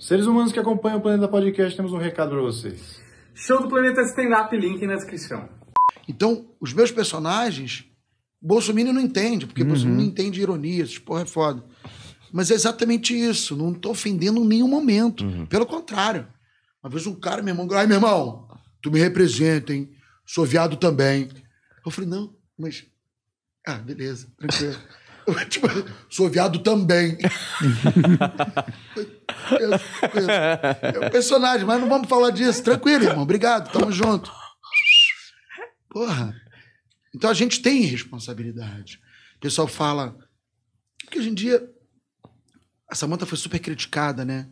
Seres humanos que acompanham o Planeta Podcast, temos um recado para vocês. Show do Planeta Stand-Up, link na descrição. Então, os meus personagens, Bolsonaro não entende, porque uhum. Bolsonaro não entende ironia, isso porra é foda. Mas é exatamente isso, não tô ofendendo em nenhum momento. Uhum. Pelo contrário. Uma vez um cara, meu irmão, ai, meu irmão, tu me representa, hein? Sou viado também. Eu falei, não, mas. Ah, beleza, tranquilo. tipo, sou viado também. É um personagem, mas não vamos falar disso. Tranquilo, irmão. Obrigado, tamo junto. Porra. Então a gente tem responsabilidade. O pessoal fala. Porque hoje em dia. A Samanta foi super criticada, né?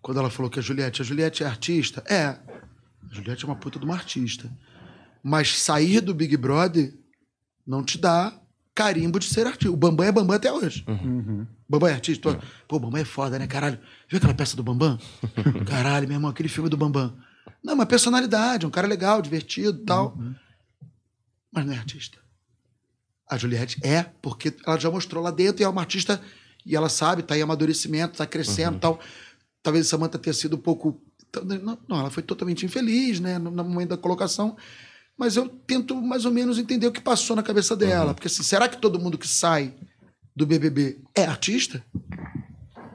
Quando ela falou que a Juliette. A Juliette é artista? É. A Juliette é uma puta de uma artista. Mas sair do Big Brother não te dá carimbo de ser artista. O Bambam é Bambam até hoje. Uhum. uhum. Bambam é artista. Uhum. Pô, Bambam é foda, né? Caralho. Viu aquela peça do Bambam? Caralho, meu irmão, aquele filme do Bambam. Não, uma personalidade, um cara legal, divertido tal. Uhum. Mas não é artista. A Juliette é, porque ela já mostrou lá dentro e é uma artista e ela sabe, tá em amadurecimento, tá crescendo uhum. tal. Talvez Samantha tenha sido um pouco. Não, não, ela foi totalmente infeliz, né? No, no momento da colocação mas eu tento mais ou menos entender o que passou na cabeça dela. Uhum. Porque assim, será que todo mundo que sai do BBB é artista?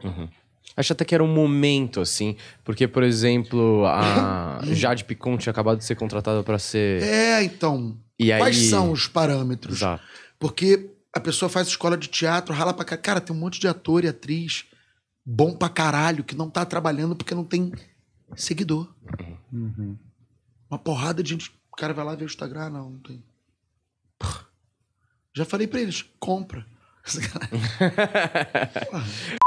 Uhum. Acho até que era um momento, assim, porque, por exemplo, a Jade Picon tinha acabado de ser contratada para ser. É, então. E quais aí... são os parâmetros? Exato. Porque a pessoa faz escola de teatro, rala pra cá. Cara, tem um monte de ator e atriz bom pra caralho que não tá trabalhando porque não tem seguidor. Uhum. uhum. Uma porrada de gente cara vai lá ver o Instagram, ah, não, não tem. Já falei para eles, compra.